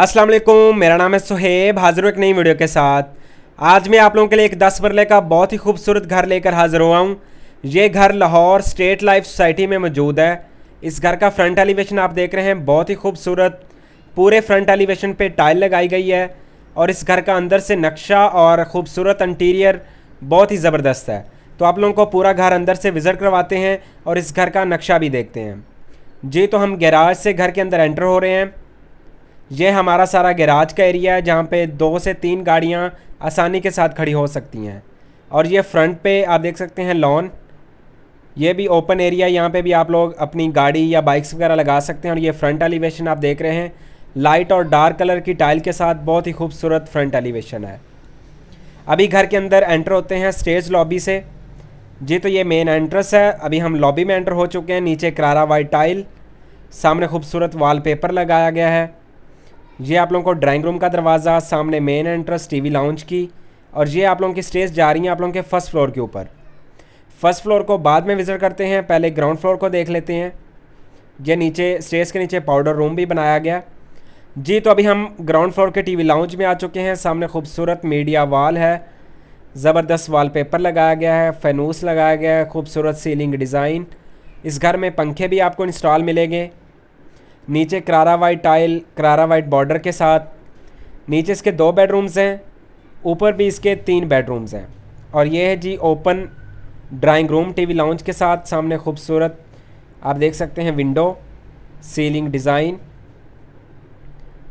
अस्सलाम वालेकुम मेरा नाम है सुहेब हाजिर एक नई वीडियो के साथ आज मैं आप लोगों के लिए एक दस मरले का बहुत ही खूबसूरत घर लेकर हाजिर हुआ हूँ ये घर लाहौर स्टेट लाइफ सोसाइटी में मौजूद है इस घर का फ्रंट एलिवेशन आप देख रहे हैं बहुत ही खूबसूरत पूरे फ्रंट एलिवेशन पे टाइल लगाई गई है और इस घर का अंदर से नक्शा और ख़ूबसूरत इंटीरियर बहुत ही ज़बरदस्त है तो आप लोगों को पूरा घर अंदर से विज़िट करवाते हैं और इस घर का नक्शा भी देखते हैं जी तो हम गैराज से घर के अंदर एंटर हो रहे हैं ये हमारा सारा गैराज का एरिया है जहाँ पे दो से तीन गाड़ियाँ आसानी के साथ खड़ी हो सकती हैं और ये फ्रंट पे आप देख सकते हैं लॉन ये भी ओपन एरिया यहाँ पे भी आप लोग अपनी गाड़ी या बाइक्स वगैरह लगा सकते हैं और ये फ्रंट एलिवेशन आप देख रहे हैं लाइट और डार्क कलर की टाइल के साथ बहुत ही खूबसूरत फ्रंट एलिवेशन है अभी घर के अंदर एंटर होते हैं स्टेज लॉबी से जी तो ये मेन एंट्रेंस है अभी हम लॉबी में एंटर हो चुके हैं नीचे करारा वाइट टाइल सामने खूबसूरत वॉलपेपर लगाया गया है ये आप लोगों को ड्राइंग रूम का दरवाज़ा सामने मेन एंट्रेंस टीवी लाउंज की और ये आप लोगों की स्टेज जा रही हैं आप लोगों के फर्स्ट फ्लोर के ऊपर फर्स्ट फ्लोर को बाद में विज़िट करते हैं पहले ग्राउंड फ्लोर को देख लेते हैं ये नीचे स्टेज के नीचे पाउडर रूम भी बनाया गया जी तो अभी हम ग्राउंड फ्लोर के वी लाउंज में आ चुके हैं सामने खूबसूरत मीडिया वाल है ज़बरदस्त पेपर लगाया गया है फैनूस लगाया गया है खूबसूरत सीलिंग डिज़ाइन इस घर में पंखे भी आपको इंस्टॉल मिलेंगे नीचे करारा वाइट टाइल करारा वाइट बॉर्डर के साथ नीचे इसके दो बेडरूम्स हैं ऊपर भी इसके तीन बेडरूम्स हैं और ये है जी open drawing room TV lounge के साथ सामने खूबसूरत आप देख सकते हैं विंडो सीलिंग डिज़ाइन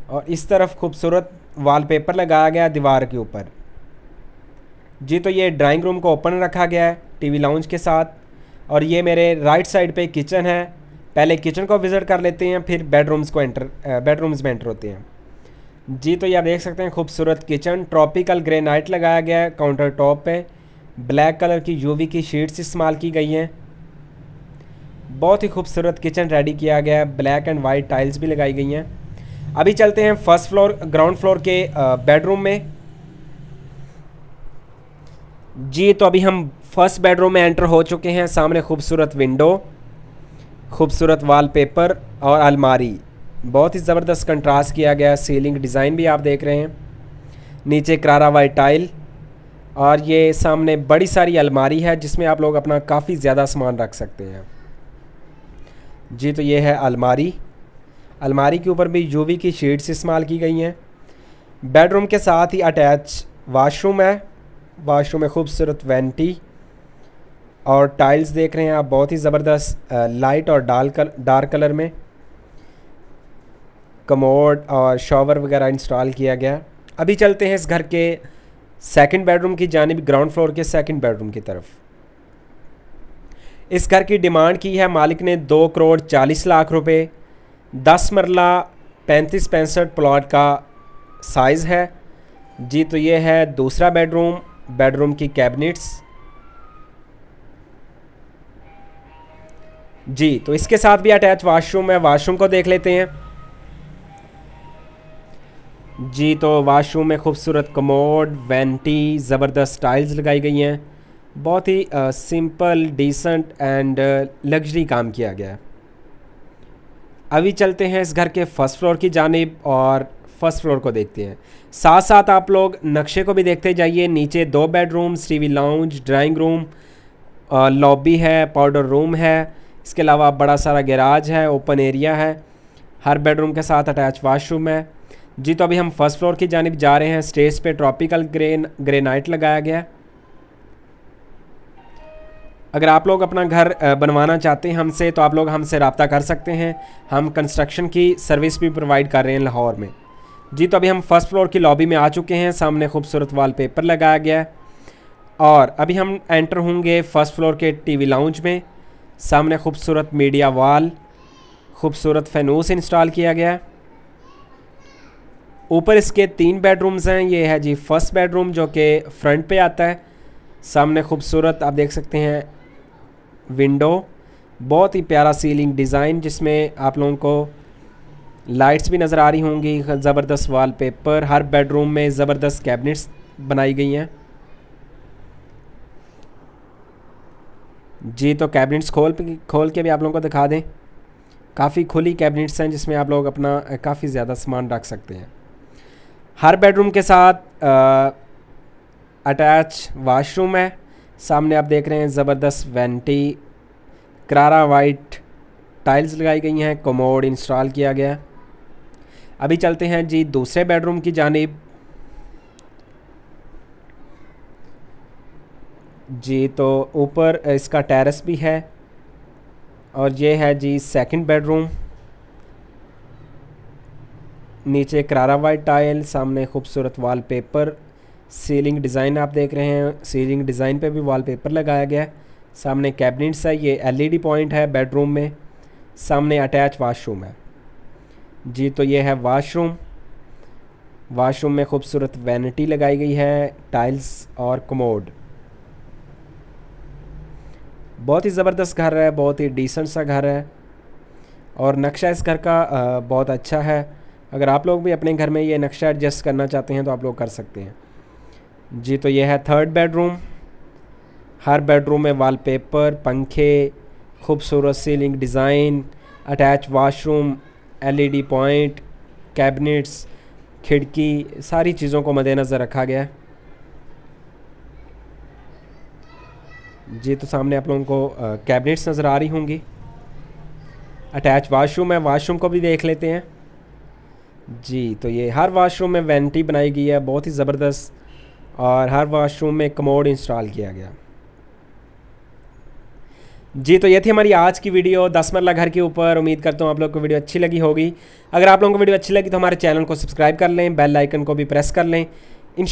और इस तरफ खूबसूरत वॉलपेपर लगाया गया दीवार के ऊपर जी तो ये ड्राइंग रूम को ओपन रखा गया है टीवी लाउंज के साथ और ये मेरे राइट साइड पे किचन है पहले किचन को विज़िट कर लेते हैं फिर बेडरूम्स को एंटर बेडरूम्स में एंटर होते हैं जी तो ये आप देख सकते हैं खूबसूरत किचन ट्रॉपिकल ग्रेनाइट लगाया गया है काउंटर टॉप पे ब्लैक कलर की यूवी की शीट्स इस्तेमाल की गई हैं बहुत ही खूबसूरत किचन रेडी किया गया है ब्लैक एंड वाइट टाइल्स भी लगाई गई हैं अभी चलते हैं फर्स्ट फ्लोर ग्राउंड फ्लोर के बेडरूम में जी तो अभी हम फर्स्ट बेडरूम में एंटर हो चुके हैं सामने खूबसूरत विंडो खूबसूरत वॉलपेपर और अलमारी बहुत ही ज़बरदस्त कंट्रास्ट किया गया सीलिंग डिज़ाइन भी आप देख रहे हैं नीचे करारा वाइट टाइल और ये सामने बड़ी सारी अलमारी है जिसमें आप लोग अपना काफ़ी ज़्यादा सामान रख सकते हैं जी तो ये है अलमारी अलमारी के ऊपर भी यूवी की शीट्स इस्तेमाल की गई हैं बेडरूम के साथ ही अटैच वाशरूम है वाशरूम में खूबसूरत वेंटी और टाइल्स देख रहे हैं आप बहुत ही ज़बरदस्त लाइट और डाल कल डार्क कलर में कमोड और शॉवर वगैरह इंस्टॉल किया गया अभी चलते हैं इस घर के सेकंड बेडरूम की जानब ग्राउंड फ्लोर के सेकंड बेडरूम की तरफ इस घर की डिमांड की है मालिक ने दो करोड़ चालीस लाख रुपए दस मरला पैंतीस पैंसठ प्लॉट का साइज़ है जी तो ये है दूसरा बेडरूम बेडरूम की कैबिनेट्स जी तो इसके साथ भी अटैच वाशरूम है वाशरूम को देख लेते हैं जी तो वाशरूम में खूबसूरत कमोड वेंटी ज़बरदस्त टाइल्स लगाई गई हैं बहुत ही सिंपल डिसेंट एंड लग्जरी काम किया गया है अभी चलते हैं इस घर के फर्स्ट फ्लोर की जानब और फर्स्ट फ्लोर को देखते हैं साथ साथ आप लोग नक्शे को भी देखते जाइए नीचे दो bedrooms TV lounge drawing room lobby है पाउडर रूम है इसके अलावा बड़ा सारा गैराज है ओपन एरिया है हर बेडरूम के साथ अटैच वाशरूम है जी तो अभी हम फर्स्ट फ्लोर की जानब जा रहे हैं स्टेज पे ट्रॉपिकल ग्रेन ग्रेनाइट लगाया गया है अगर आप लोग अपना घर बनवाना चाहते हैं हमसे तो आप लोग हमसे रबता कर सकते हैं हम कंस्ट्रक्शन की सर्विस भी प्रोवाइड कर रहे हैं लाहौर में जी तो अभी हम फर्स्ट फ्लोर की लॉबी में आ चुके हैं सामने खूबसूरत वाल पेपर लगाया गया है और अभी हम एंटर होंगे फर्स्ट फ्लोर के टीवी लाउंज में सामने खूबसूरत मीडिया वाल खूबसूरत फनूस इंस्टॉल किया गया है ऊपर इसके तीन बेडरूम्स हैं ये है जी फर्स्ट बेडरूम जो कि फ्रंट पे आता है सामने खूबसूरत आप देख सकते हैं विंडो बहुत ही प्यारा सीलिंग डिज़ाइन जिसमें आप लोगों को लाइट्स भी नज़र आ रही होंगी ज़बरदस्त वाल पेपर हर बेडरूम में ज़बरदस्त कैबिनेट्स बनाई गई हैं जी तो कैबिनेट्स खोल खोल के भी आप लोगों को दिखा दें काफ़ी खुली कैबिनेट्स हैं जिसमें आप लोग अपना काफ़ी ज़्यादा सामान रख सकते हैं हर बेडरूम के साथ अटैच वाशरूम है सामने आप देख रहे हैं ज़बरदस्त वेंटी करारा वाइट टाइल्स लगाई गई हैं कमोड इंस्टॉल किया गया अभी चलते हैं जी दूसरे बेडरूम की जानब जी तो ऊपर इसका टेरेस भी है और ये है जी सेकंड बेडरूम नीचे करारा वाइट टाइल सामने खूबसूरत वॉलपेपर सीलिंग डिज़ाइन आप देख रहे हैं सीलिंग डिज़ाइन पे भी वॉलपेपर लगाया गया है सामने कैबिनेट्स है ये एलईडी पॉइंट e है बेडरूम में सामने अटैच वाशरूम है जी तो ये है वाशरूम वाशरूम में खूबसूरत वैनिटी लगाई गई है टाइल्स और कमोड बहुत ही ज़बरदस्त घर है बहुत ही डिसेंट सा घर है और नक्शा इस घर का बहुत अच्छा है अगर आप लोग भी अपने घर में ये नक्शा एडजस्ट करना चाहते हैं तो आप लोग कर सकते हैं जी तो ये है थर्ड बेडरूम हर बेडरूम में वॉलपेपर पंखे खूबसूरत ceiling design attach washroom LED point cabinets खिड़की सारी चीज़ों को मद्देनज़र रखा गया है जी तो सामने आप लोगों को कैबिनेट्स नज़र आ रही होंगी अटैच वाशरूम है वाशरूम को भी देख लेते हैं जी तो ये हर वाशरूम में वेंटी बनाई गई है बहुत ही ज़बरदस्त और हर वाशरूम में कमोड इंस्टॉल किया गया जी तो ये थी हमारी आज की वीडियो दस मरला घर के ऊपर उम्मीद करता हूँ आप लोग को वीडियो अच्छी लगी होगी अगर आप लोगों को वीडियो अच्छी लगी तो हमारे चैनल को सब्सक्राइब कर लें बेल आइकन को भी प्रेस कर लें इन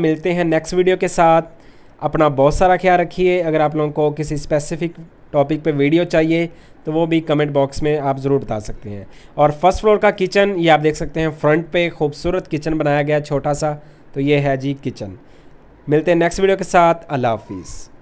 मिलते हैं नेक्स्ट वीडियो के साथ अपना बहुत सारा ख्याल रखिए अगर आप लोगों को किसी स्पेसिफिक टॉपिक पे वीडियो चाहिए तो वो भी कमेंट बॉक्स में आप ज़रूर बता सकते हैं और फर्स्ट फ्लोर का किचन ये आप देख सकते हैं फ्रंट पे खूबसूरत किचन बनाया गया छोटा सा तो ये है जी किचन मिलते हैं नेक्स्ट वीडियो के साथ अल्लाह हाफिज़